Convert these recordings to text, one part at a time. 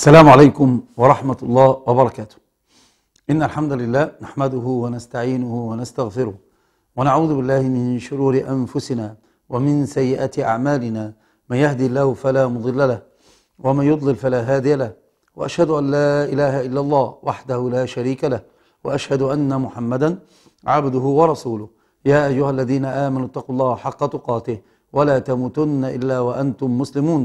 السلام عليكم ورحمة الله وبركاته إن الحمد لله نحمده ونستعينه ونستغفره ونعوذ بالله من شرور أنفسنا ومن سيئات أعمالنا من يهدي الله فلا مضل له ومن يضلل فلا هادي له وأشهد أن لا إله إلا الله وحده لا شريك له وأشهد أن محمدا عبده ورسوله يا أيها الذين آمنوا اتقوا الله حق تقاته ولا تموتن إلا وأنتم مسلمون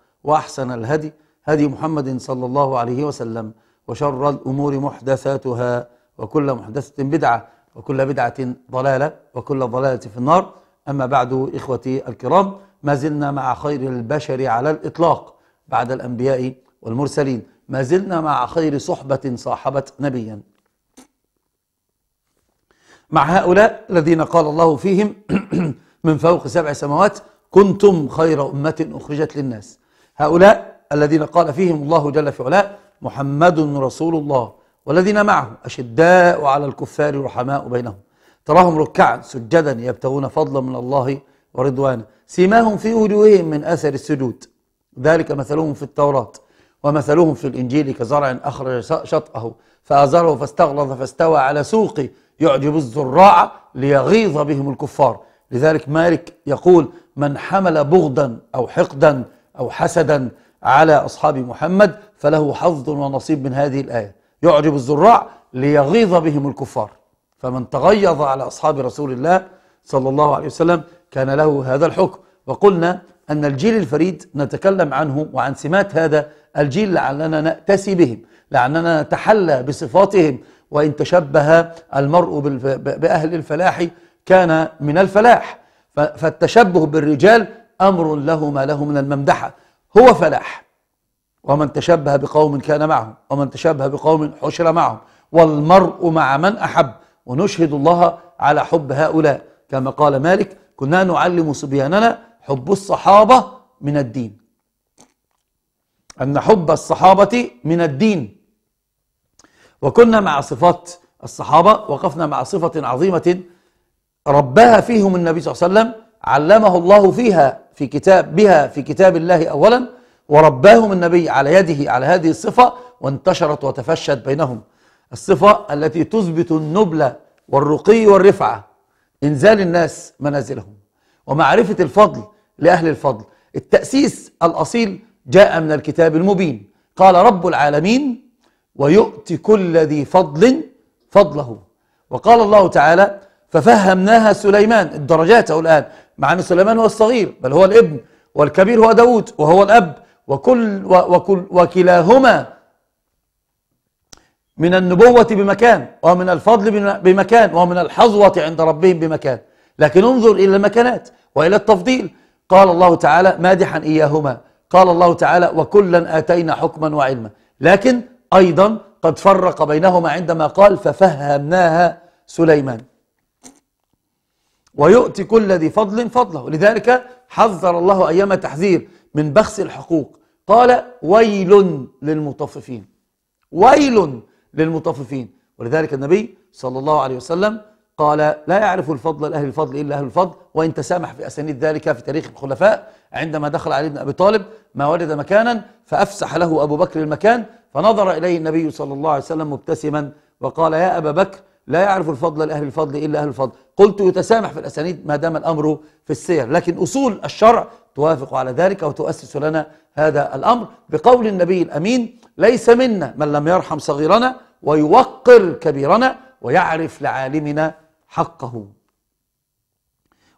واحسن الهدي هدي محمد صلى الله عليه وسلم وشر الامور محدثاتها وكل محدثه بدعه وكل بدعه ضلاله وكل ضلاله في النار اما بعد اخوتي الكرام ما زلنا مع خير البشر على الاطلاق بعد الانبياء والمرسلين ما زلنا مع خير صحبه صاحبت نبيا مع هؤلاء الذين قال الله فيهم من فوق سبع سماوات كنتم خير امه اخرجت للناس هؤلاء الذين قال فيهم الله جل في علاه محمد رسول الله والذين معه أشداء على الكفار رحماء بينهم تراهم ركعا سجدا يبتغون فضلا من الله ورضوانا سيماهم في وجوههم من أثر السجود ذلك مثلهم في التوراة ومثلهم في الإنجيل كزرع أخرج شطأه فأزره فاستغلظ فاستوى على سوق يعجب الزراع ليغيظ بهم الكفار لذلك مالك يقول من حمل بغضا أو حقدا أو حسدا على أصحاب محمد فله حظ ونصيب من هذه الآية يعجب الزراع ليغيظ بهم الكفار فمن تغيظ على أصحاب رسول الله صلى الله عليه وسلم كان له هذا الحكم وقلنا أن الجيل الفريد نتكلم عنه وعن سمات هذا الجيل لعلنا نأتسي بهم لعلنا نتحلى بصفاتهم وإن تشبه المرء بأهل الفلاح كان من الفلاح فالتشبه بالرجال أمر له ما له من الممدحة هو فلاح ومن تشبه بقوم كان معهم ومن تشبه بقوم حشر معهم والمرء مع من أحب ونشهد الله على حب هؤلاء كما قال مالك كنا نعلم صبياننا حب الصحابة من الدين أن حب الصحابة من الدين وكنا مع صفات الصحابة وقفنا مع صفة عظيمة رباها فيهم النبي صلى الله عليه وسلم علمه الله فيها في كتاب بها في كتاب الله أولا ورباهم النبي على يده على هذه الصفة وانتشرت وتفشت بينهم الصفة التي تثبت النبلة والرقي والرفعة إنزال الناس منازلهم ومعرفة الفضل لأهل الفضل التأسيس الأصيل جاء من الكتاب المبين قال رب العالمين ويؤتي كل ذي فضل فضله وقال الله تعالى ففهمناها سليمان الدرجات أو الآن مع أن سليمان هو الصغير بل هو الابن والكبير هو داود وهو الأب وكل وكل وكلاهما من النبوة بمكان ومن الفضل بمكان ومن الحظوة عند ربهم بمكان لكن انظر إلى المكانات وإلى التفضيل قال الله تعالى مادحا إياهما قال الله تعالى وكلا آتينا حكما وعلما لكن أيضا قد فرق بينهما عندما قال ففهمناها سليمان ويؤتي كل ذي فضل فضله لذلك حذر الله أيام تحذير من بخس الحقوق قال ويل للمطففين ويل للمطففين ولذلك النبي صلى الله عليه وسلم قال لا يعرف الفضل لأهل الفضل إلا أهل الفضل وإن تسامح في أسانيد ذلك في تاريخ الخلفاء عندما دخل علي بن أبي طالب ما وجد مكانا فأفسح له أبو بكر المكان فنظر إليه النبي صلى الله عليه وسلم مبتسما وقال يا أبا بكر لا يعرف الفضل لأهل الفضل إلا أهل الفضل قلت يتسامح في الأسانيد ما دام الأمر في السير لكن أصول الشرع توافق على ذلك وتؤسس لنا هذا الأمر بقول النبي الأمين ليس منا من لم يرحم صغيرنا ويوقر كبيرنا ويعرف لعالمنا حقه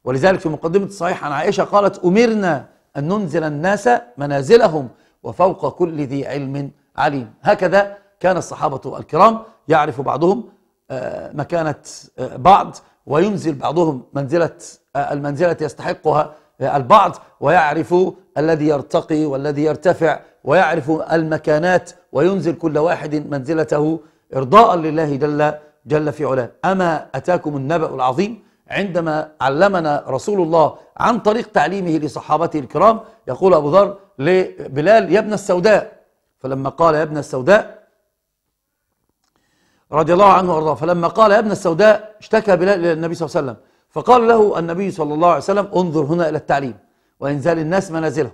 ولذلك في مقدمة الصحيح عن عائشة قالت أمرنا أن ننزل الناس منازلهم وفوق كل ذي علم عليم هكذا كان الصحابة الكرام يعرف بعضهم آه، مكانة آه، بعض وينزل بعضهم منزلة آه، المنزلة التي يستحقها البعض ويعرف الذي يرتقي والذي يرتفع ويعرف المكانات وينزل كل واحد منزلته إرضاء لله جل جل في علاه أما أتاكم النبأ العظيم عندما علمنا رسول الله عن طريق تعليمه لصحابته الكرام يقول أبو ذر لبلال يا ابن السوداء فلما قال يا ابن السوداء رضي الله عنه وارضاه فلما قال يا ابن السوداء اشتكى بلال الى النبي صلى الله عليه وسلم فقال له النبي صلى الله عليه وسلم انظر هنا الى التعليم وانزال الناس منازلهم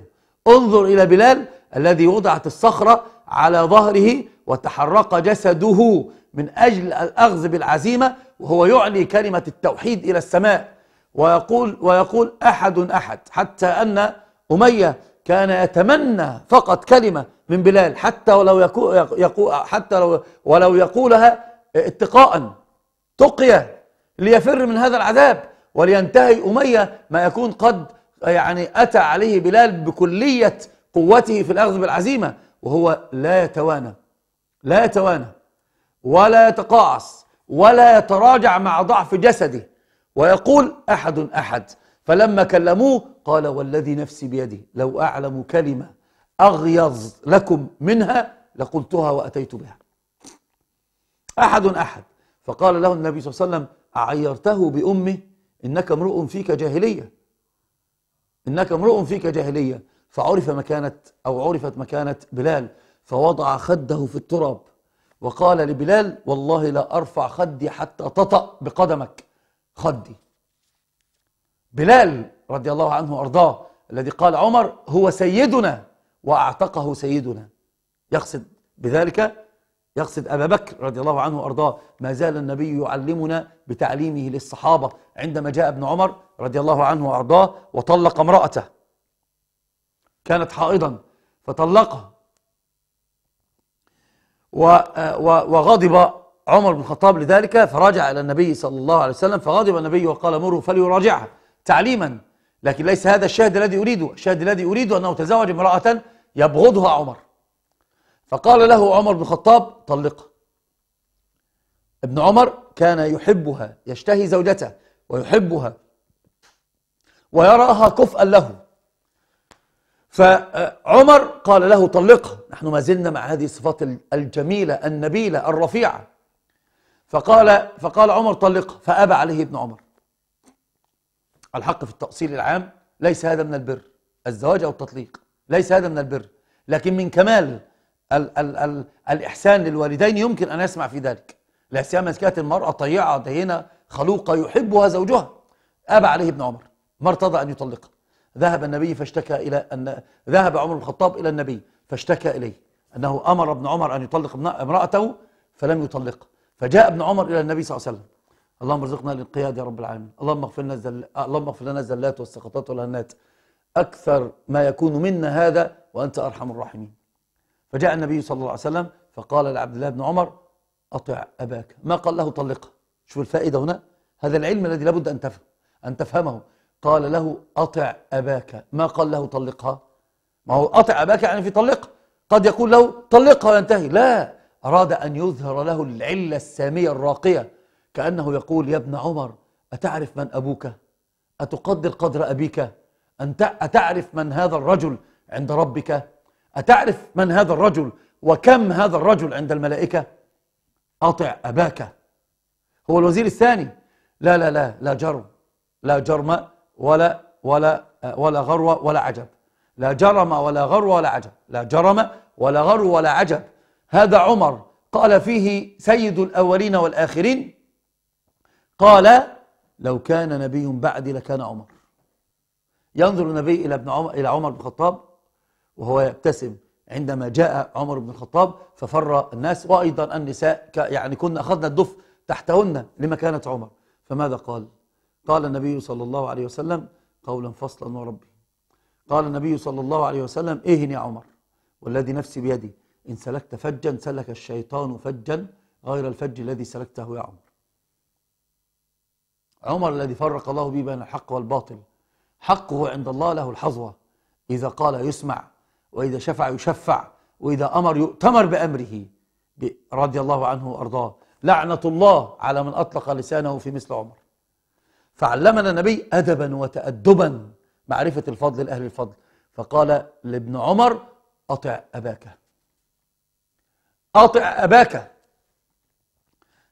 انظر الى بلال الذي وضعت الصخره على ظهره وتحرق جسده من اجل الاخذ بالعزيمه وهو يعلي كلمه التوحيد الى السماء ويقول ويقول احد احد حتى ان اميه كان يتمنى فقط كلمة من بلال حتى ولو يقو يقو حتى لو ولو يقولها اتقاء تقية ليفر من هذا العذاب ولينتهي أمية ما يكون قد يعني أتى عليه بلال بكلية قوته في الأخذ بالعزيمة وهو لا يتوانى لا يتوانى ولا يتقاعس ولا يتراجع مع ضعف جسده ويقول أحد أحد فلما كلموه قال والذي نفسي بيدي لو أعلم كلمة أغيظ لكم منها لقلتها وأتيت بها أحد أحد فقال له النبي صلى الله عليه وسلم أعيرته بأمه إنك امرؤ فيك جاهلية إنك امرؤ فيك جاهلية فعرف مكانة أو عرفت مكانة بلال فوضع خده في التراب وقال لبلال والله لا أرفع خدي حتى تطأ بقدمك خدي بلال رضي الله عنه وارضاه الذي قال عمر هو سيدنا واعتقه سيدنا يقصد بذلك يقصد أبا بكر رضي الله عنه وأرضاه ما زال النبي يعلمنا بتعليمه للصحابة عندما جاء ابن عمر رضي الله عنه وأرضاه وطلق امرأته كانت حائضا فطلقها وغضب عمر بن الخطاب لذلك فرجع إلى النبي صلى الله عليه وسلم فغضب النبي وقال مره فليراجعها تعليما لكن ليس هذا الشاهد الذي أريده الشاهد الذي أريده أنه تزوج امرأة يبغضها عمر فقال له عمر بن الخطاب طلقها ابن عمر كان يحبها يشتهي زوجته ويحبها ويراها كفءا له فعمر قال له طلقها نحن ما زلنا مع هذه الصفات الجميلة النبيلة الرفيعة فقال فقال عمر طلقها فأبى عليه ابن عمر الحق في التأصيل العام ليس هذا من البر الزواج أو التطليق ليس هذا من البر لكن من كمال ال ال ال الإحسان للوالدين يمكن أن يسمع في ذلك لا سيما إذا كانت المرأة طيعة دينة خلوقة يحبها زوجها أبى عليه ابن عمر ما ارتضى أن يطلقها ذهب النبي فاشتكى إلى أن ذهب عمر بن الخطاب إلى النبي فاشتكى إليه أنه أمر ابن عمر أن يطلق امرأته فلم يطلقها فجاء ابن عمر إلى النبي صلى الله عليه وسلم اللهم ارزقنا الانقياد يا رب العالمين اللهم اغفر لنا زل... اللهم اغفر لنا الزلات والسقطات والهنات اكثر ما يكون منا هذا وانت ارحم الراحمين فجاء النبي صلى الله عليه وسلم فقال لعبد الله بن عمر اطع اباك ما قال له طلقه شوف الفائده هنا هذا العلم الذي لابد ان تفهم ان تفهمه قال له اطع اباك ما قال له طلقها ما هو اطع اباك يعني في طلقها قد يقول له طلقها وينتهي لا اراد ان يظهر له العله الساميه الراقيه كأنه يقول يا ابن عمر أتعرف من أبوك؟ أتقدر قدر أبيك؟ أنت أتعرف من هذا الرجل عند ربك؟ أتعرف من هذا الرجل وكم هذا الرجل عند الملائكة؟ أطع أباك هو الوزير الثاني لا لا لا لا جرم لا جرم ولا ولا ولا غرو ولا عجب لا جرم ولا غرو ولا عجب لا جرم ولا غرو ولا عجب هذا عمر قال فيه سيد الأولين والآخرين قال لو كان نبي بعدي لكان عمر ينظر النبي إلى ابن عمر إلى عمر بن الخطاب وهو يبتسم عندما جاء عمر بن الخطاب ففر الناس وأيضا النساء يعني كنا أخذنا الدف تحتهن لمكانة عمر فماذا قال؟ قال النبي صلى الله عليه وسلم قولا فصلا وربي قال النبي صلى الله عليه وسلم اهن يا عمر والذي نفسي بيدي إن سلكت فجا سلك الشيطان فجا غير الفج الذي سلكته يا عمر عمر الذي فرق الله به بين الحق والباطل حقه عند الله له الحظوة إذا قال يسمع وإذا شفع يشفع وإذا أمر يؤتمر بأمره رضي الله عنه وأرضاه لعنة الله على من أطلق لسانه في مثل عمر فعلمنا النبي أدبا وتأدبا معرفة الفضل لأهل الفضل فقال لابن عمر أطع أباك أطع أباك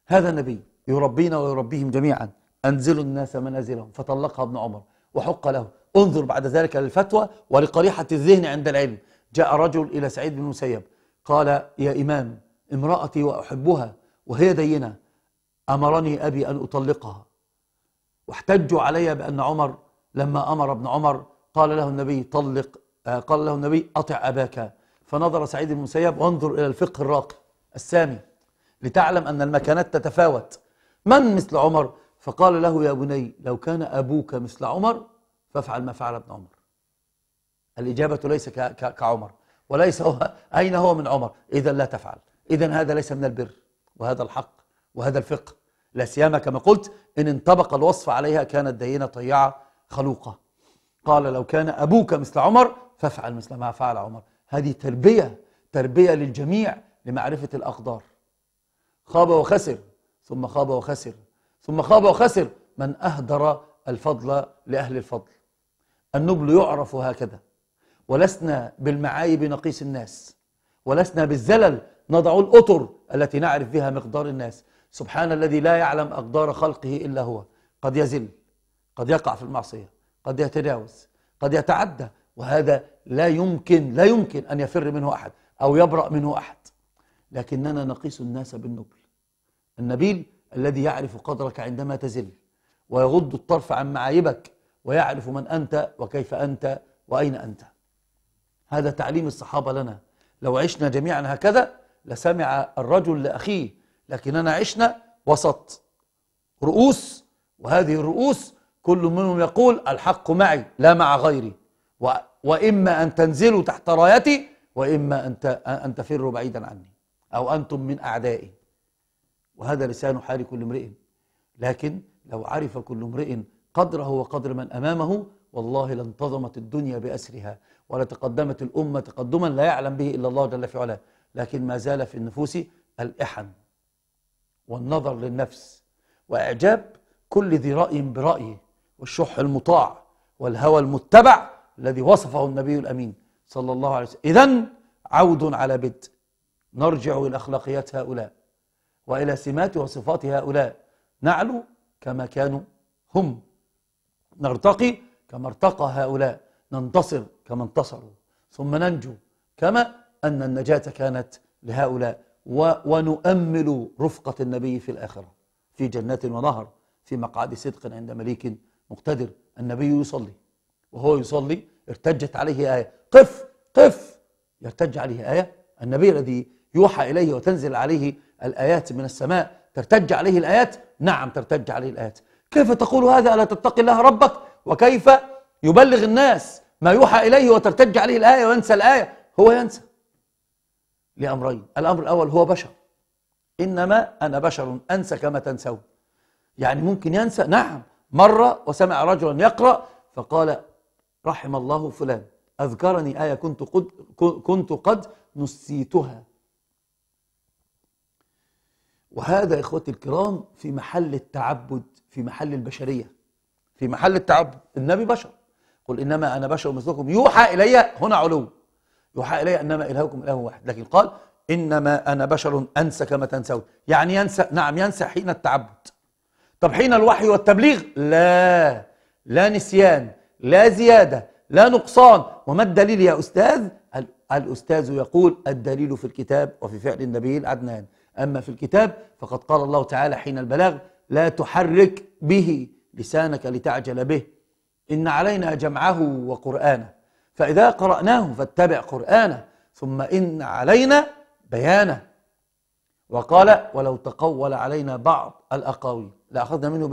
هذا النبي يربينا ويربيهم جميعا أنزلوا الناس منازلهم فطلقها ابن عمر وحق له انظر بعد ذلك للفتوى ولقريحة الذهن عند العلم جاء رجل إلى سعيد بن المسيب قال يا إمام امرأتي وأحبها وهي دينة أمرني أبي أن أطلقها واحتجوا علي بأن عمر لما أمر ابن عمر قال له النبي طلق آه، قال له النبي أطع أباك فنظر سعيد بن المسيب وانظر إلى الفقه الراقي السامي لتعلم أن المكانات تتفاوت من مثل عمر فقال له يا بني لو كان أبوك مثل عمر فافعل ما فعل ابن عمر الإجابة ليس كعمر وليس هو أين هو من عمر إذا لا تفعل إذا هذا ليس من البر وهذا الحق وهذا الفقه لا سيما كما قلت إن انطبق الوصف عليها كانت دينة طيعة خلوقة قال لو كان أبوك مثل عمر فافعل مثل ما فعل عمر هذه تربية تربية للجميع لمعرفة الأقدار خاب وخسر ثم خاب وخسر ثم خاب وخسر من أهدر الفضل لأهل الفضل النبل يعرف هكذا ولسنا بالمعايب نقيس الناس ولسنا بالزلل نضع الأطر التي نعرف بها مقدار الناس سبحان الذي لا يعلم أقدار خلقه إلا هو قد يزل قد يقع في المعصية قد يتجاوز قد يتعدى وهذا لا يمكن لا يمكن أن يفر منه أحد أو يبرأ منه أحد لكننا نقيس الناس بالنبل النبيل الذي يعرف قدرك عندما تزل ويغض الطرف عن معايبك ويعرف من أنت وكيف أنت وأين أنت هذا تعليم الصحابة لنا لو عشنا جميعا هكذا لسمع الرجل لأخيه لكننا عشنا وسط رؤوس وهذه الرؤوس كل منهم يقول الحق معي لا مع غيري و وإما أن تنزلوا تحت رايتي وإما أن أن تفروا بعيدا عني أو أنتم من أعدائي وهذا لسان حال كل امرئ لكن لو عرف كل امرئ قدره وقدر من امامه والله لانتظمت الدنيا باسرها ولتقدمت الامه تقدما لا يعلم به الا الله جل في علاه لكن ما زال في النفوس الاحن والنظر للنفس واعجاب كل ذي راي برايه والشح المطاع والهوى المتبع الذي وصفه النبي الامين صلى الله عليه وسلم اذا عود على بدء نرجع الى اخلاقيات هؤلاء وإلى سمات وصفات هؤلاء نعلو كما كانوا هم نرتقي كما ارتقى هؤلاء ننتصر كما انتصروا ثم ننجو كما أن النجاة كانت لهؤلاء ونؤمل رفقة النبي في الآخرة في جنات ونهر في مقعد صدق عند مليك مقتدر النبي يصلي وهو يصلي ارتجت عليه آية قف قف يرتج عليه آية النبي الذي يوحى إليه وتنزل عليه الآيات من السماء ترتج عليه الآيات نعم ترتج عليه الآيات كيف تقول هذا ألا تتقي الله ربك وكيف يبلغ الناس ما يوحى إليه وترتج عليه الآية وينسى الآية هو ينسى لأمرين الأمر الأول هو بشر إنما أنا بشر أنسى كما تنسون يعني ممكن ينسى نعم مرة وسمع رجلا يقرأ فقال رحم الله فلان أذكرني آية كنت قد, كنت قد نسيتها وهذا يا إخوتي الكرام في محل التعبد في محل البشرية في محل التعبد النبي بشر قل إنما أنا بشر مثلكم يوحى إلي هنا علو يوحى إلي إنما إلهكم إله واحد لكن قال إنما أنا بشر أنسى كما تنسون يعني ينسى نعم ينسى حين التعبد طب حين الوحي والتبليغ لا لا نسيان لا زيادة لا نقصان وما الدليل يا أستاذ الأستاذ يقول الدليل في الكتاب وفي فعل النبي العدنان أما في الكتاب فقد قال الله تعالى حين البلاغ لا تحرك به لسانك لتعجل به إن علينا جمعه وقرآنه فإذا قرأناه فاتبع قرآنه ثم إن علينا بيانه وقال ولو تقول علينا بعض الأقاويل لأخذنا منه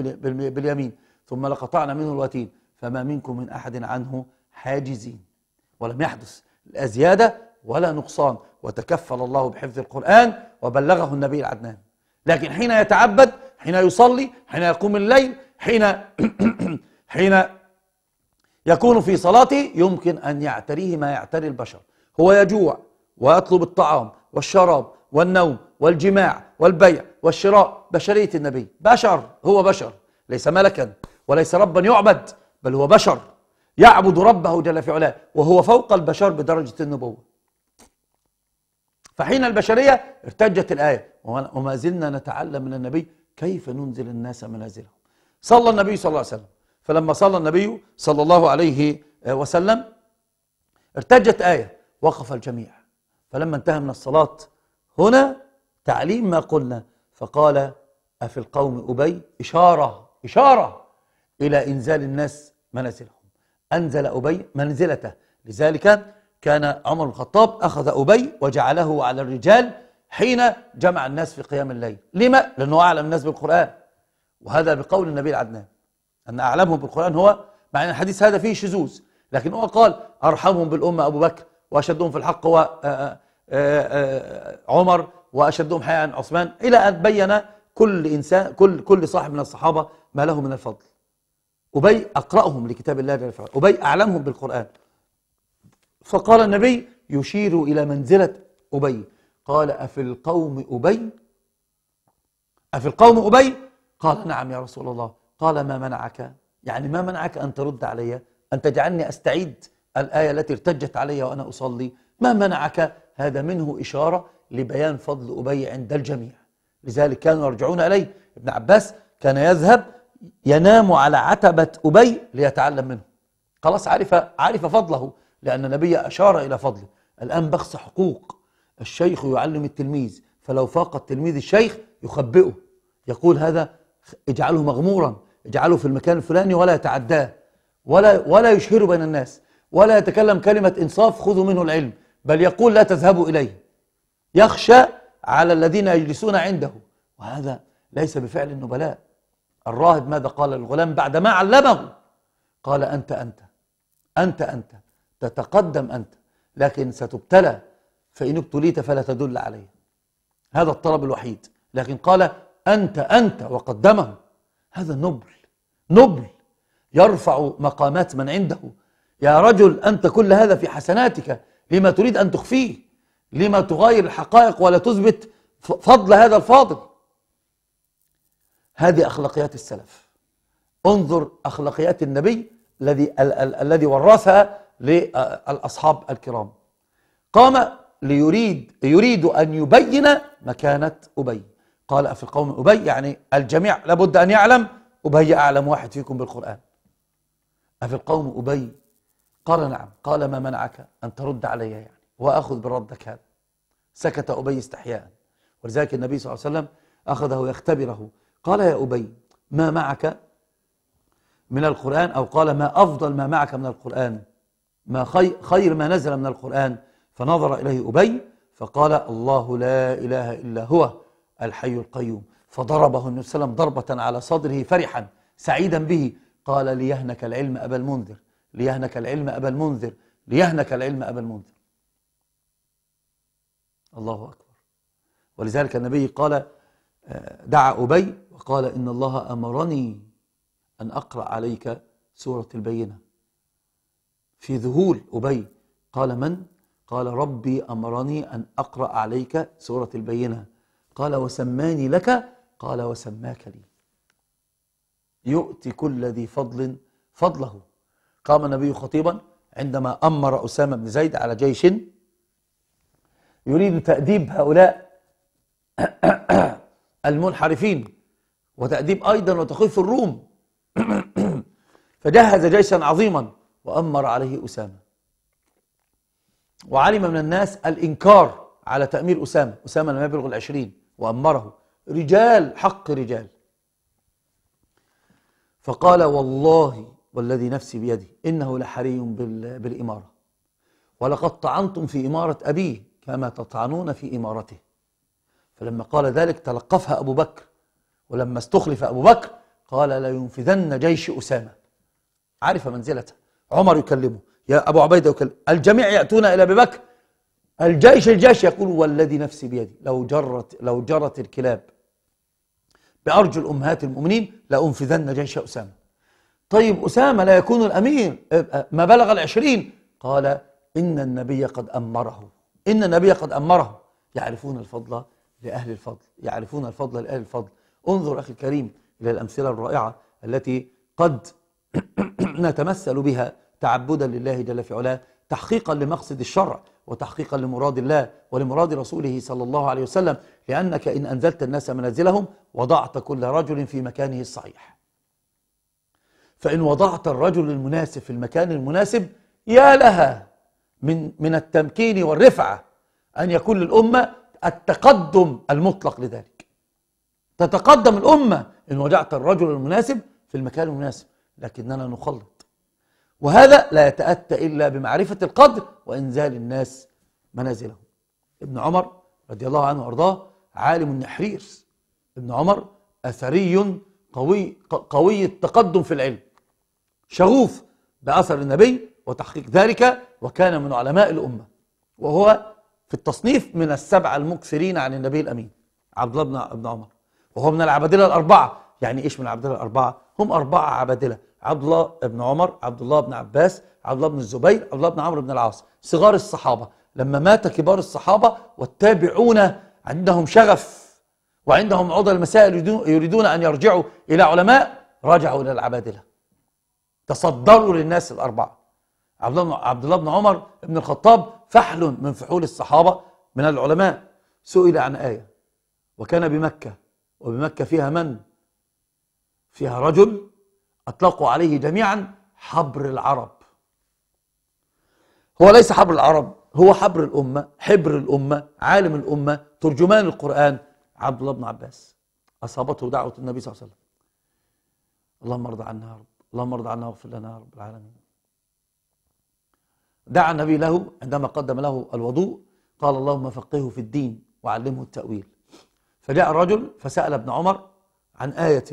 باليمين ثم لقطعنا منه الوتين فما منكم من أحد عنه حاجزين ولم يحدث الزيادة ولا نقصان وتكفل الله بحفظ القرآن وبلغه النبي العدنان لكن حين يتعبد حين يصلي حين يقوم الليل حين حين يكون في صلاته يمكن أن يعتريه ما يعتري البشر هو يجوع ويطلب الطعام والشراب والنوم والجماع والبيع والشراء بشرية النبي بشر هو بشر ليس ملكا وليس ربا يعبد بل هو بشر يعبد ربه جل في علاه وهو فوق البشر بدرجة النبوة فحين البشرية ارتجت الآية وما زلنا نتعلم من النبي كيف ننزل الناس منازلهم صلى النبي صلى الله عليه وسلم فلما صلى النبي صلى الله عليه آه، وسلم ارتجت آية وقف الجميع فلما انتهى من الصلاة هنا تعليم ما قلنا فقال أفي القوم أبي إشارة إشارة إلى إنزال الناس منازلهم أنزل أبي منزلته لذلك كان عمر بن الخطاب أخذ أبي وجعله على الرجال حين جمع الناس في قيام الليل لما؟ لأنه أعلم الناس بالقرآن وهذا بقول النبي العدنان أن أعلمهم بالقرآن هو مع أن الحديث هذا فيه شذوذ لكن هو قال أرحمهم بالأمة أبو بكر وأشدهم في الحق هو آه، آه، آه، عمر وأشدهم حياء عن عثمان إلى أن بين كل إنسان كل كل صاحب من الصحابة ما له من الفضل أبي أقرأهم لكتاب الله جل وعلا أبي أعلمهم بالقرآن فقال النبي يشير إلى منزلة أبي قال أفي القوم أبي أفي القوم أبي قال نعم يا رسول الله قال ما منعك يعني ما منعك أن ترد علي أن تجعلني أستعيد الآية التي ارتجت علي وأنا أصلي ما منعك هذا منه إشارة لبيان فضل أبي عند الجميع لذلك كانوا يرجعون إليه ابن عباس كان يذهب ينام على عتبة أبي ليتعلم منه خلاص عرف عرف فضله لأن النبي أشار إلى فضله الآن بخس حقوق الشيخ يعلم التلميذ فلو فاق التلميذ الشيخ يخبئه يقول هذا اجعله مغمورا اجعله في المكان الفلاني ولا يتعداه ولا ولا يشهره بين الناس ولا يتكلم كلمة إنصاف خذوا منه العلم بل يقول لا تذهبوا إليه يخشى على الذين يجلسون عنده وهذا ليس بفعل النبلاء الراهب ماذا قال للغلام بعد ما علمه قال أنت أنت أنت أنت تتقدم أنت لكن ستبتلى فإن ابتليت فلا تدل عليه هذا الطلب الوحيد لكن قال أنت أنت وقدمه هذا نبل نبل يرفع مقامات من عنده يا رجل أنت كل هذا في حسناتك لما تريد أن تخفيه لما تغير الحقائق ولا تثبت فضل هذا الفاضل هذه أخلاقيات السلف انظر أخلاقيات النبي الذي الذي ورثها للأصحاب الكرام قام ليريد يريد أن يبين مكانة أبي قال أفي القوم أبي يعني الجميع لابد أن يعلم أبي أعلم واحد فيكم بالقرآن أفي القوم أبي قال نعم قال ما منعك أن ترد علي يعني وأخذ بردك هذا سكت أبي استحياء ولذلك النبي صلى الله عليه وسلم أخذه يختبره قال يا أبي ما معك من القرآن أو قال ما أفضل ما معك من القرآن ما خير, خير ما نزل من القرآن فنظر إليه أبي فقال الله لا إله إلا هو الحي القيوم فضربه النبي صلى الله عليه وسلم ضربة على صدره فرحا سعيدا به قال ليهنك العلم أبا المنذر ليهنك العلم أبا المنذر ليهنك العلم أبا المنذر الله أكبر ولذلك النبي قال آه، دعا أبي وقال إن الله أمرني أن أقرأ عليك سورة البينة في ذهول أبي قال من؟ قال ربي أمرني أن أقرأ عليك سورة البينة قال وسماني لك قال وسماك لي يؤتي كل ذي فضل فضله قام النبي خطيبا عندما أمر أسامة بن زيد على جيش يريد تأديب هؤلاء المنحرفين وتأديب أيضا وتخيف الروم فجهز جيشا عظيما وأمر عليه أسامة وعلم من الناس الإنكار على تأمير أسامة أسامة لم يبلغ العشرين وأمره رجال حق رجال فقال والله والذي نفسي بيده إنه لحري بالإمارة ولقد طعنتم في إمارة أبيه كما تطعنون في إمارته فلما قال ذلك تلقفها أبو بكر ولما استخلف أبو بكر قال لا ينفذن جيش أسامة عرف منزلته عمر يكلمه يا أبو عبيدة يكلمه الجميع يأتون إلى أبي بكر الجيش الجيش يقول والذي نفسي بيدي لو جرت لو جرت الكلاب بأرجل أمهات المؤمنين لأنفذن جيش أسامة طيب أسامة لا يكون الأمير ما بلغ العشرين قال إن النبي قد أمره إن النبي قد أمره يعرفون الفضل لأهل الفضل يعرفون الفضل لأهل الفضل انظر أخي الكريم إلى الأمثلة الرائعة التي قد نتمثل بها تعبدا لله جل في علاه تحقيقا لمقصد الشرع وتحقيقا لمراد الله ولمراد رسوله صلى الله عليه وسلم لأنك إن أنزلت الناس منازلهم وضعت كل رجل في مكانه الصحيح فإن وضعت الرجل المناسب في المكان المناسب يا لها من, من التمكين والرفعة أن يكون للأمة التقدم المطلق لذلك تتقدم الأمة إن وضعت الرجل المناسب في المكان المناسب لكننا نخلط وهذا لا يتأتى إلا بمعرفة القدر وإنزال الناس منازلهم ابن عمر رضي الله عنه وأرضاه عالم النحرير ابن عمر أثري قوي قوي التقدم في العلم شغوف بأثر النبي وتحقيق ذلك وكان من علماء الأمة وهو في التصنيف من السبعة المكثرين عن النبي الأمين عبد الله بن عمر وهو من العبادلة الأربعة يعني إيش من العبادلة الأربعة؟ هم أربعة عبادلة عبد الله بن عمر عبد الله بن عباس عبد الله بن الزبير عبد الله بن عمرو بن العاص صغار الصحابة لما مات كبار الصحابة والتابعون عندهم شغف وعندهم عضل المسائل يريدون أن يرجعوا إلى علماء رجعوا إلى العبادلة تصدروا للناس الأربعة عبد الله بن عمر بن الخطاب فحل من فحول الصحابة من العلماء سئل عن آية وكان بمكة وبمكة فيها من؟ فيها رجل أطلقوا عليه جميعا حبر العرب هو ليس حبر العرب هو حبر الأمة حبر الأمة عالم الأمة ترجمان القرآن عبد الله بن عباس أصابته دعوة النبي صلى الله عليه وسلم اللهم ارض عنا يا رب اللهم ارض عنا واغفر لنا يا رب العالمين دعا النبي له عندما قدم له الوضوء قال اللهم فقهه في الدين وعلمه التأويل فجاء الرجل فسأل ابن عمر عن آية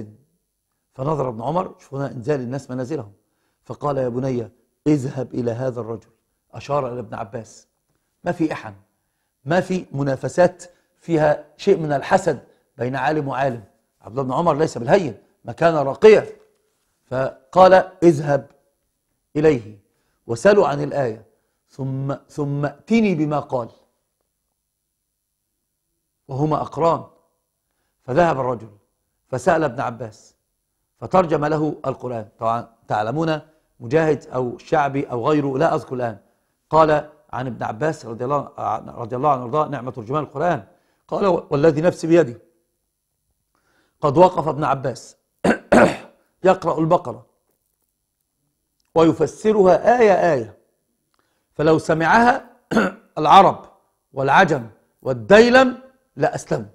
فنظر ابن عمر شوف هنا انزال الناس منازلهم فقال يا بني اذهب إلى هذا الرجل أشار إلى ابن عباس ما في إحن ما في منافسات فيها شيء من الحسد بين عالم وعالم عبد الله بن عمر ليس بالهين مكان رقيع فقال اذهب إليه وسألوا عن الآية ثم ثم ائتني بما قال وهما أقران فذهب الرجل فسأل ابن عباس فترجم له القرآن طبعا تعلمون مجاهد أو شعبي أو غيره لا أذكر الآن قال عن ابن عباس رضي الله رضي الله عنه وارضاه نعمة ترجمان القرآن قال والذي نفسي بيدي قد وقف ابن عباس يقرأ البقرة ويفسرها آية آية فلو سمعها العرب والعجم والديلم لأسلموا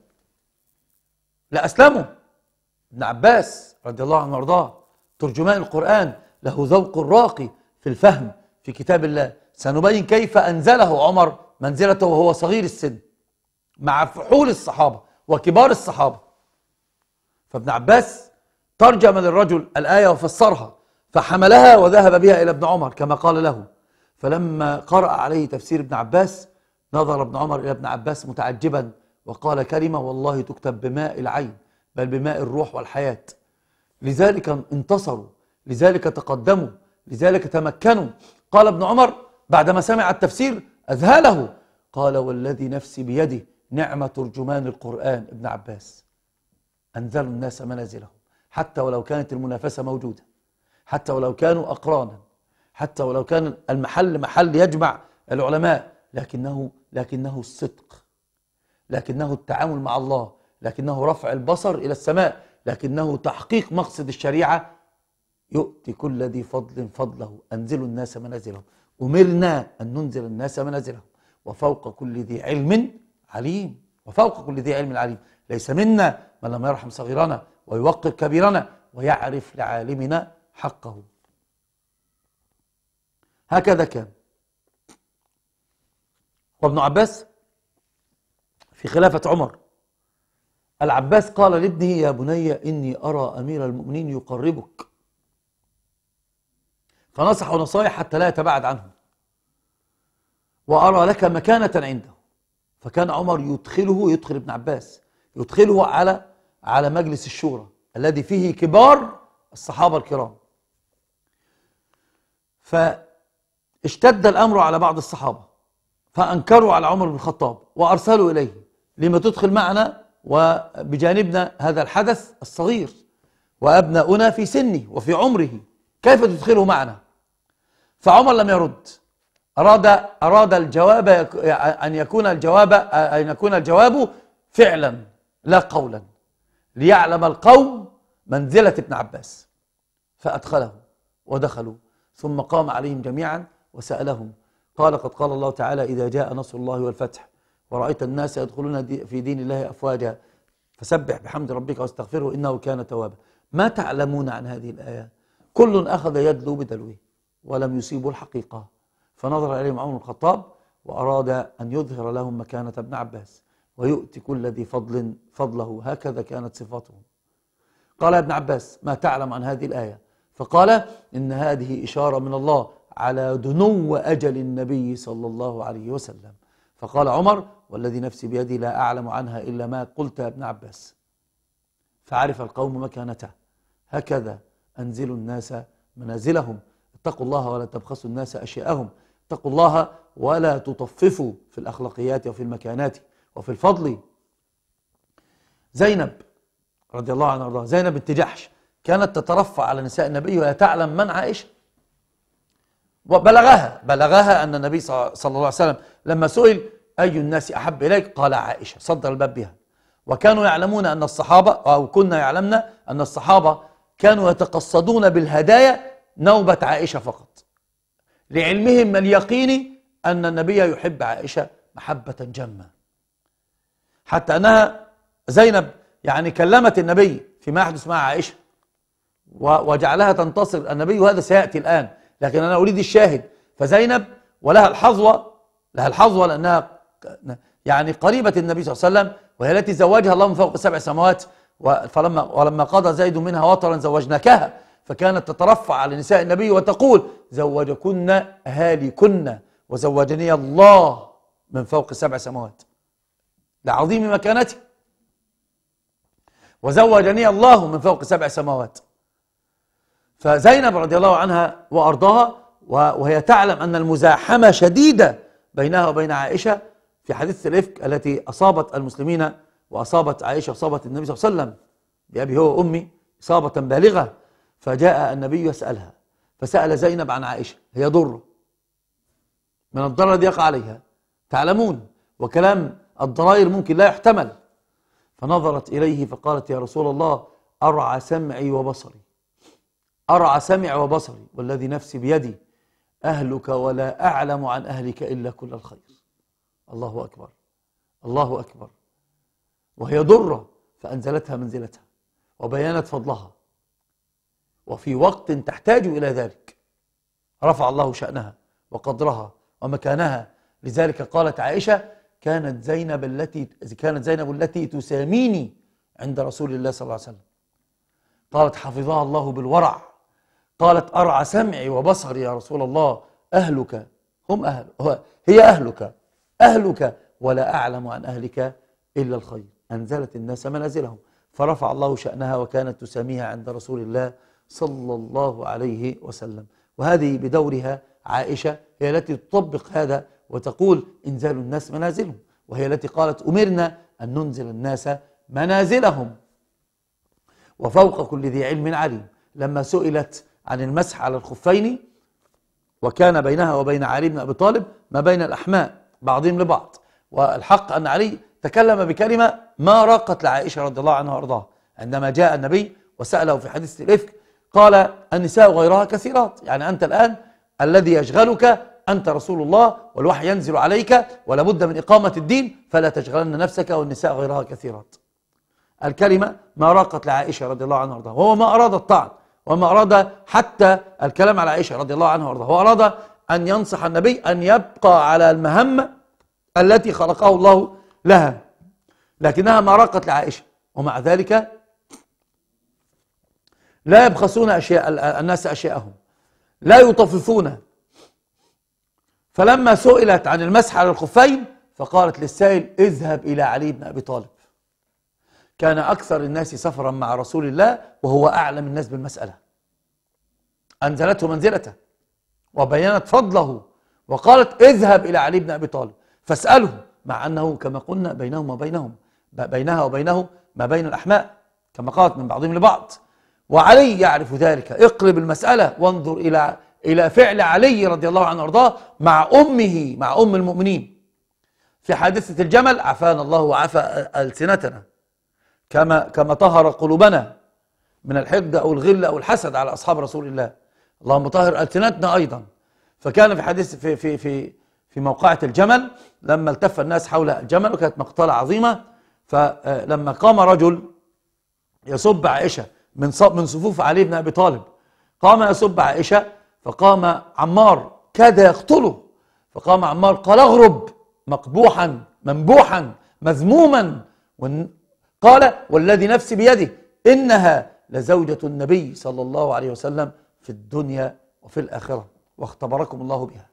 لأسلموا ابن عباس رضي الله عنه وارضاه ترجمان القرآن له ذوق راقي في الفهم في كتاب الله سنبين كيف أنزله عمر منزلته وهو صغير السن مع فحول الصحابة وكبار الصحابة فابن عباس ترجم للرجل الآية وفسرها فحملها وذهب بها إلى ابن عمر كما قال له فلما قرأ عليه تفسير ابن عباس نظر ابن عمر إلى ابن عباس متعجبا وقال كلمة والله تكتب بماء العين بل بماء الروح والحياة لذلك انتصروا لذلك تقدموا لذلك تمكنوا قال ابن عمر بعدما سمع التفسير أذهله قال والذي نفسي بيده نعم ترجمان القرآن ابن عباس أنزلوا الناس منازلهم حتى ولو كانت المنافسة موجودة حتى ولو كانوا أقرانا حتى ولو كان المحل محل يجمع العلماء لكنه لكنه الصدق لكنه التعامل مع الله لكنه رفع البصر إلى السماء لكنه تحقيق مقصد الشريعة يؤتي كل ذي فضل فضله أنزلوا الناس منازلهم أمرنا أن ننزل الناس منازلهم وفوق كل ذي علم عليم وفوق كل ذي علم عليم ليس منا من لم يرحم صغيرنا ويوقر كبيرنا ويعرف لعالمنا حقه هكذا كان وابن عباس في خلافة عمر العباس قال لابنه يا بني إني أرى أمير المؤمنين يقربك فنصحه نصايح حتى لا يتباعد عنه وأرى لك مكانة عنده فكان عمر يدخله يدخل ابن عباس يدخله على على مجلس الشورى الذي فيه كبار الصحابة الكرام فاشتد الأمر على بعض الصحابة فأنكروا على عمر بن الخطاب وأرسلوا إليه لما تدخل معنا وبجانبنا هذا الحدث الصغير وأبناؤنا في سنه وفي عمره كيف تدخله معنا فعمر لم يرد أراد أراد الجواب أن يكون الجواب أن يكون الجواب فعلا لا قولا ليعلم القوم منزلة ابن عباس فأدخله ودخلوا ثم قام عليهم جميعا وسألهم قال قد قال الله تعالى إذا جاء نصر الله والفتح ورأيت الناس يدخلون في دين الله أفواجا فسبح بحمد ربك واستغفره إنه كان توابا ما تعلمون عن هذه الآية كل أخذ يدلو بدلوه ولم يصيبوا الحقيقة فنظر إليهم عمر الخطاب وأراد أن يظهر لهم مكانة ابن عباس ويؤتي كل ذي فضل فضله هكذا كانت صفاتهم قال ابن عباس ما تعلم عن هذه الآية فقال إن هذه إشارة من الله على دنو أجل النبي صلى الله عليه وسلم فقال عمر والذي نفسي بيدي لا أعلم عنها إلا ما قلت يا ابن عباس فعرف القوم مكانته هكذا أنزل الناس منازلهم اتقوا الله ولا تبخسوا الناس أشياءهم اتقوا الله ولا تطففوا في الأخلاقيات وفي المكانات وفي الفضل زينب رضي الله عنها وارضاها زينب بنت جحش كانت تترفع على نساء النبي ولا تعلم من عائشه وبلغها بلغها ان النبي صلى الله عليه وسلم لما سئل أي الناس أحب إليك قال عائشة صدر الباب بها وكانوا يعلمون أن الصحابة أو كنا يعلمنا أن الصحابة كانوا يتقصدون بالهدايا نوبة عائشة فقط لعلمهم اليقيني أن النبي يحب عائشة محبة جمة حتى أنها زينب يعني كلمت النبي فيما يحدث مع عائشة وجعلها تنتصر النبي وهذا سيأتي الآن لكن أنا أريد الشاهد فزينب ولها الحظوة لها الحظوة لأنها يعني قريبة النبي صلى الله عليه وسلم وهي التي زوجها الله من فوق السبع سماوات فلما ولما قضى زيد منها وطرا زوجناكها فكانت تترفع على نساء النبي وتقول زوجكن أهاليكن وزوجني الله من فوق السبع سماوات لعظيم مكانتي وزوجني الله من فوق سبع سماوات فزينب رضي الله عنها وأرضاها وهي تعلم أن المزاحمة شديدة بينها وبين عائشة في حديث الإفك التي أصابت المسلمين وأصابت عائشة أصابت النبي صلى الله عليه وسلم بأبي هو وأمي إصابة بالغة فجاء النبي يسألها فسأل زينب عن عائشة هي ضرة من الضرر الذي يقع عليها تعلمون وكلام الضرائر ممكن لا يحتمل فنظرت إليه فقالت يا رسول الله أرعى سمعي وبصري أرعى سمعي وبصري والذي نفسي بيدي أهلك ولا أعلم عن أهلك إلا كل الخير الله أكبر الله أكبر وهي ضرة فأنزلتها منزلتها وبيانت فضلها وفي وقت تحتاج إلى ذلك رفع الله شأنها وقدرها ومكانها لذلك قالت عائشة كانت زينب التي كانت زينب التي تساميني عند رسول الله صلى الله عليه وسلم قالت حفظها الله بالورع قالت أرعى سمعي وبصري يا رسول الله أهلك هم أهل هي أهلك أهلك ولا أعلم عن أهلك إلا الخير أنزلت الناس منازلهم فرفع الله شأنها وكانت تساميها عند رسول الله صلى الله عليه وسلم وهذه بدورها عائشة هي التي تطبق هذا وتقول انزال الناس منازلهم وهي التي قالت أمرنا أن ننزل الناس منازلهم وفوق كل ذي علم عليم لما سئلت عن المسح على الخفين وكان بينها وبين علي بن أبي طالب ما بين الأحماء بعضهم لبعض والحق أن علي تكلم بكلمة ما راقت لعائشة رضي الله عنها وأرضاها عندما جاء النبي وسأله في حديث الإفك قال النساء غيرها كثيرات يعني أنت الآن الذي يشغلك أنت رسول الله والوحي ينزل عليك ولا بد من إقامة الدين فلا تشغلن نفسك والنساء غيرها كثيرات الكلمة ما راقت لعائشة رضي الله عنها وأرضاها وهو ما أراد الطعن وما أراد حتى الكلام على عائشة رضي الله عنها وأرضاها هو أراد أن ينصح النبي أن يبقى على المهمة التي خلقه الله لها لكنها ما رقت لعائشة ومع ذلك لا يبخسون أشياء الناس أشياءهم لا يطففون فلما سئلت عن المسح على الخفين فقالت للسائل اذهب إلى علي بن أبي طالب كان أكثر الناس سفرا مع رسول الله وهو أعلم الناس بالمسألة أنزلته منزلته وبينت فضله وقالت اذهب إلى علي بن أبي طالب فاسأله مع أنه كما قلنا بينهما وبينهم بينها وبينه ما بين الأحماء كما قالت من بعضهم لبعض وعلي يعرف ذلك اقلب المسألة وانظر إلى إلى فعل علي رضي الله عنه وارضاه مع أمه مع أم المؤمنين في حادثة الجمل عفانا الله وعفى ألسنتنا كما كما طهر قلوبنا من الحقد أو الغل أو الحسد على أصحاب رسول الله اللهم طهر ألسنتنا أيضا فكان في حديث في في في في موقعة الجمل لما التف الناس حول الجمل وكانت مقتلة عظيمة فلما قام رجل يسب عائشة من من صفوف علي بن أبي طالب قام يسب عائشة فقام عمار كاد يقتله فقام عمار قال اغرب مقبوحا منبوحا مذموما قال والذي نفسي بيده إنها لزوجة النبي صلى الله عليه وسلم في الدنيا وفي الآخرة واختبركم الله بها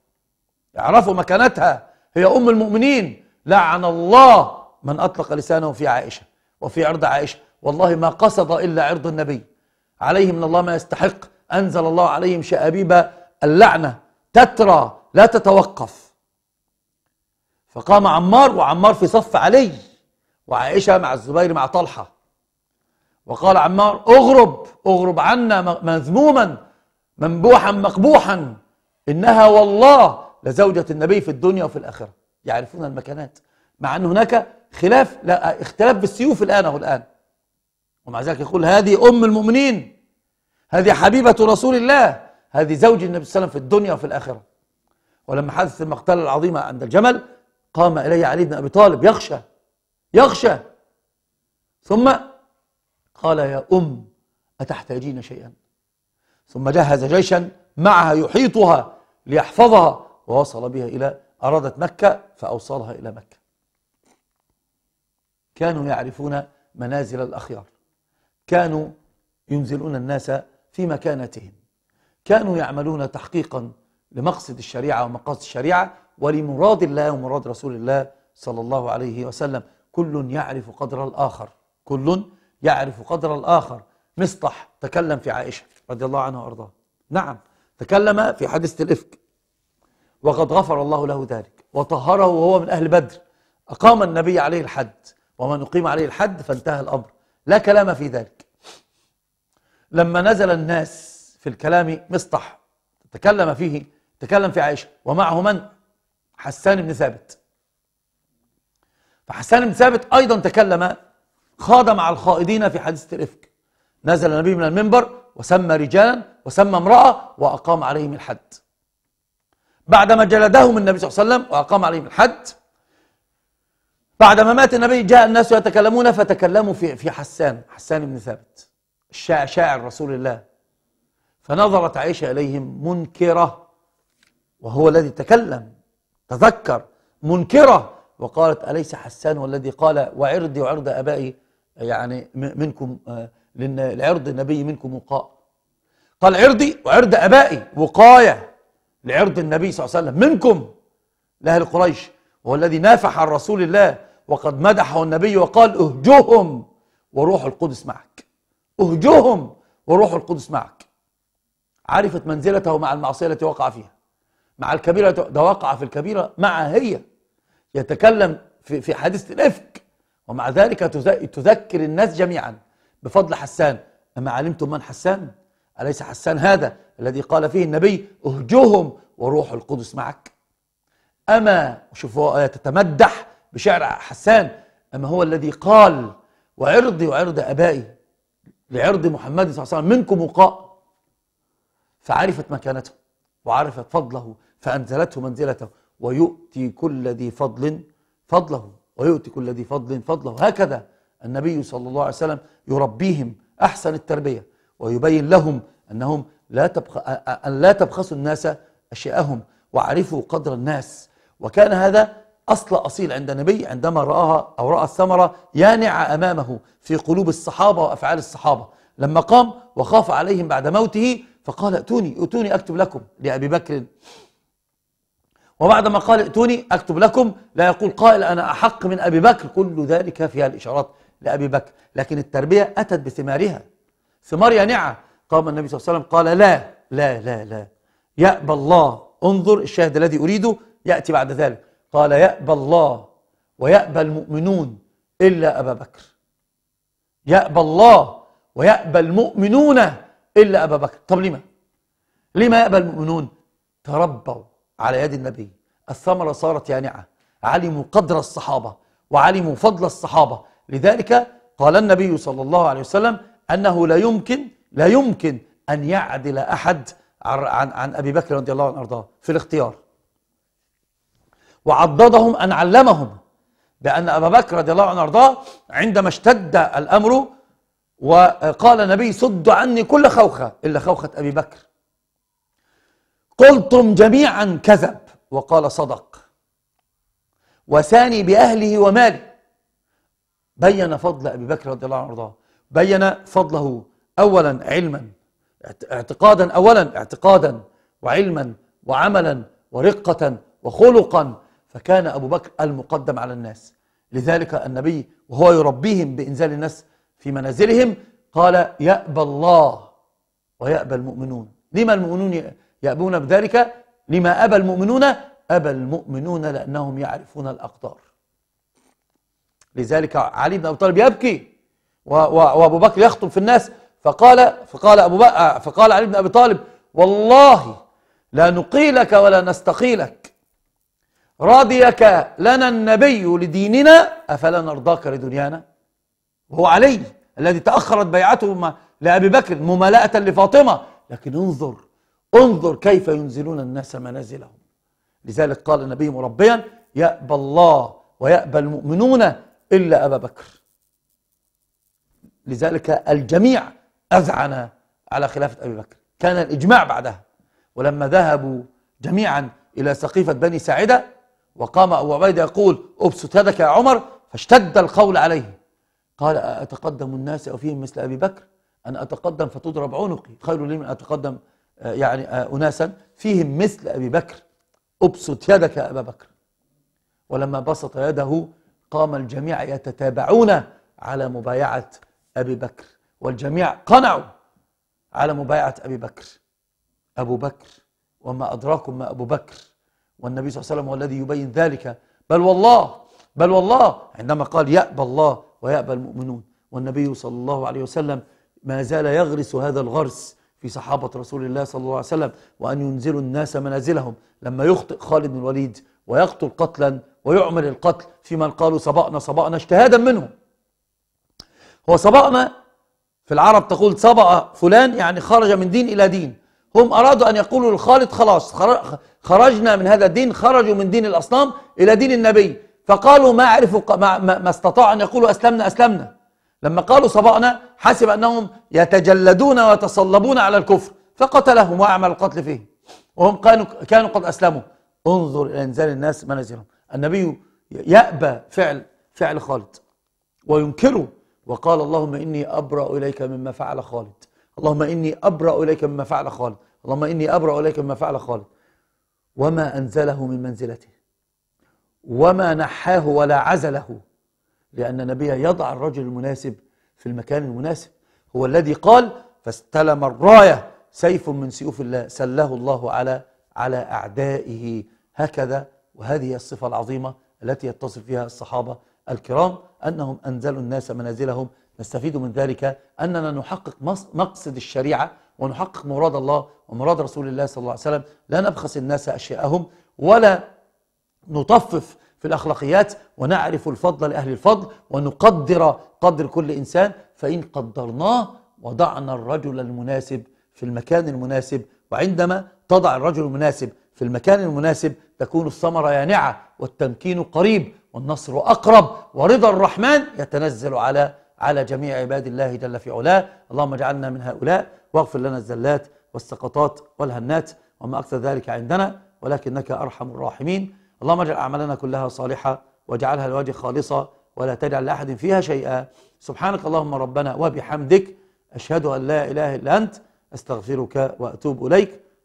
اعرفوا مكانتها هي أم المؤمنين لعن الله من أطلق لسانه في عائشة وفي عرض عائشة والله ما قصد إلا عرض النبي عليه من الله ما يستحق أنزل الله عليهم شأبيب اللعنة تترى لا تتوقف فقام عمار وعمار في صف علي وعائشة مع الزبير مع طلحة وقال عمار اغرب اغرب عنا مذموما منبوحا مقبوحا إنها والله لزوجة النبي في الدنيا وفي الآخرة يعرفون المكانات مع أن هناك خلاف لا اختلاف بالسيوف الآن أهو الآن ومع ذلك يقول هذه أم المؤمنين هذه حبيبة رسول الله هذه زوج النبي صلى الله عليه وسلم في الدنيا وفي الآخرة ولما حدث المقتلة العظيمة عند الجمل قام إلي علي بن أبي طالب يخشى يخشى ثم قال يا أم أتحتاجين شيئا ثم جهز جيشا معها يحيطها ليحفظها ووصل بها إلى أرادت مكة فأوصلها إلى مكة كانوا يعرفون منازل الأخيار كانوا ينزلون الناس في مكانتهم كانوا يعملون تحقيقا لمقصد الشريعة ومقاصد الشريعة ولمراد الله ومراد رسول الله صلى الله عليه وسلم كل يعرف قدر الآخر كل يعرف قدر الآخر مصطح تكلم في عائشة رضي الله عنه وأرضاه نعم تكلم في حادثة الإفك وقد غفر الله له ذلك وطهره وهو من أهل بدر أقام النبي عليه الحد ومن أقيم عليه الحد فانتهى الأمر لا كلام في ذلك لما نزل الناس في الكلام مصطح تكلم فيه تكلم في عائشة ومعه من؟ حسان بن ثابت فحسان بن ثابت أيضا تكلم خاض مع الخائضين في حادثة الإفك نزل النبي من المنبر وسمى رجالا وسمى امرأة وأقام عليهم الحد بعدما جلدهم النبي صلى الله عليه وسلم وأقام عليهم الحد بعدما مات النبي جاء الناس يتكلمون فتكلموا في في حسان حسان بن ثابت شاعر رسول الله فنظرت عائشة إليهم منكرة وهو الذي تكلم تذكر منكرة وقالت أليس حسان والذي قال وعرضي وعرض أبائي يعني منكم آه لأن لعرض النبي منكم وقاء قال عرضي وعرض أبائي وقاية لعرض النبي صلى الله عليه وسلم منكم لأهل قريش وهو الذي نافح عن رسول الله وقد مدحه النبي وقال اهجوهم وروح القدس معك اهجوهم وروح القدس معك عرفت منزلته مع المعصية التي وقع فيها مع الكبيرة ده وقع في الكبيرة مع هي يتكلم في, في حادثة الإفك ومع ذلك تذكر الناس جميعا بفضل حسان أما علمتم من حسان أليس حسان هذا الذي قال فيه النبي اهجهم وروح القدس معك أما شوفوا آية تتمدح بشعر حسان أما هو الذي قال وعرضي وعرض أبائي لعرض محمد صلى الله عليه وسلم منكم وقاء فعرفت مكانته وعرفت فضله فأنزلته منزلته ويؤتي كل ذي فضل فضله ويؤتي كل ذي فضل فضله هكذا النبي صلى الله عليه وسلم يربيهم أحسن التربية ويبين لهم أنهم لا تبخ... أن لا تبخسوا الناس أشياءهم وعرفوا قدر الناس وكان هذا أصل أصيل عند النبي عندما رآها أو رأى الثمرة يانعة أمامه في قلوب الصحابة وأفعال الصحابة لما قام وخاف عليهم بعد موته فقال ائتوني ائتوني أكتب لكم لأبي بكر وبعدما قال ائتوني أكتب لكم لا يقول قائل أنا أحق من أبي بكر كل ذلك فيها الإشارات لأبي بكر لكن التربية أتت بثمارها ثمار يانعة قام النبي صلى الله عليه وسلم قال لا لا لا لا يأبى الله انظر الشاهد الذي أريده يأتي بعد ذلك قال يأبى الله ويأبى المؤمنون إلا أبا بكر يأبى الله ويأبى المؤمنون إلا أبا بكر طب لما؟ لما يأبى المؤمنون؟ تربوا على يد النبي الثمرة صارت يانعة علموا قدر الصحابة وعلموا فضل الصحابة لذلك قال النبي صلى الله عليه وسلم أنه لا يمكن لا يمكن أن يعدل أحد عن, عن أبي بكر رضي الله عنه أرضاه في الاختيار وعضدهم أن علمهم بأن أبا بكر رضي الله عنه أرضاه عندما اشتد الأمر وقال النبي صد عني كل خوخة إلا خوخة أبي بكر قلتم جميعا كذب وقال صدق وساني بأهله وماله بين فضل أبي بكر رضي الله عنه وارضاه بين فضله أولا علما اعتقادا أولا اعتقادا وعلما وعملا ورقة وخلقا فكان أبو بكر المقدم على الناس لذلك النبي وهو يربيهم بإنزال الناس في منازلهم قال يأبى الله ويأبى المؤمنون لما المؤمنون يأبون بذلك لما أبى المؤمنون أبى المؤمنون لأنهم يعرفون الأقدار لذلك علي بن أبي طالب يبكي وأبو بكر يخطب في الناس فقال فقال أبو بقى فقال علي بن أبي طالب والله لا نقيلك ولا نستقيلك راضيك لنا النبي لديننا أفلا نرضاك لدنيانا وهو علي الذي تأخرت بيعته لأبي بكر ممالاه لفاطمة لكن انظر انظر كيف ينزلون الناس منازلهم لذلك قال النبي مربيا يأبى الله ويأبى المؤمنون إلا أبا بكر لذلك الجميع أذعن على خلافة أبي بكر كان الإجماع بعدها ولما ذهبوا جميعا إلى سقيفة بني ساعدة وقام أبو عبيدة يقول أبسط يدك يا عمر فاشتد القول عليه قال أتقدم الناس أو فيهم مثل أبي بكر أن أتقدم فتضرب عنقي خير لي من أتقدم آه، يعني آه، أناسا فيهم مثل أبي بكر أبسط يدك يا أبا بكر ولما بسط يده قام الجميع يتتابعون على مبايعة أبي بكر والجميع قنعوا على مبايعة أبي بكر أبو بكر وما أدراكم ما أبو بكر والنبي صلى الله عليه وسلم هو الذي يبين ذلك بل والله بل والله عندما قال يأبى الله ويأبى المؤمنون والنبي صلى الله عليه وسلم ما زال يغرس هذا الغرس في صحابة رسول الله صلى الله عليه وسلم وأن ينزلوا الناس منازلهم لما يخطئ خالد بن الوليد ويقتل قتلا ويعمل القتل في من قالوا سبقنا سبقنا اجتهادا منهم هو سبقنا في العرب تقول سبق فلان يعني خرج من دين إلى دين هم أرادوا أن يقولوا للخالد خلاص خرجنا من هذا الدين خرجوا من دين الأصنام إلى دين النبي فقالوا ما عرفوا ما, ما استطاعوا أن يقولوا أسلمنا أسلمنا لما قالوا سبقنا حسب أنهم يتجلدون ويتصلبون على الكفر فقتلهم وأعمل القتل فيهم وهم كانوا كانوا قد أسلموا انظر إلى إنزال الناس منازلهم النبي يأبى فعل فعل خالد وينكره وقال اللهم إني أبرأ إليك مما فعل خالد اللهم إني أبرأ إليك مما فعل خالد اللهم إني أبرأ إليك مما فعل خالد وما أنزله من منزلته وما نحاه ولا عزله لأن النبي يضع الرجل المناسب في المكان المناسب هو الذي قال فاستلم الراية سيف من سيوف الله سله الله على على أعدائه هكذا وهذه الصفة العظيمة التي يتصف فيها الصحابة الكرام أنهم أنزلوا الناس منازلهم نستفيد من ذلك أننا نحقق مقصد الشريعة ونحقق مراد الله ومراد رسول الله صلى الله عليه وسلم لا نبخس الناس أشياءهم ولا نطفف في الأخلاقيات ونعرف الفضل لأهل الفضل ونقدر قدر كل إنسان فإن قدرناه وضعنا الرجل المناسب في المكان المناسب وعندما تضع الرجل المناسب في المكان المناسب تكون الثمرة يانعة والتمكين قريب والنصر أقرب ورضا الرحمن يتنزل على على جميع عباد الله جل في علاه اللهم اجعلنا من هؤلاء واغفر لنا الزلات والسقطات والهنات وما أكثر ذلك عندنا ولكنك أرحم الراحمين اللهم اجعل أعمالنا كلها صالحة واجعلها لوجه خالصة ولا تجعل لأحد فيها شيئا سبحانك اللهم ربنا وبحمدك أشهد أن لا إله إلا أنت أستغفرك وأتوب إليك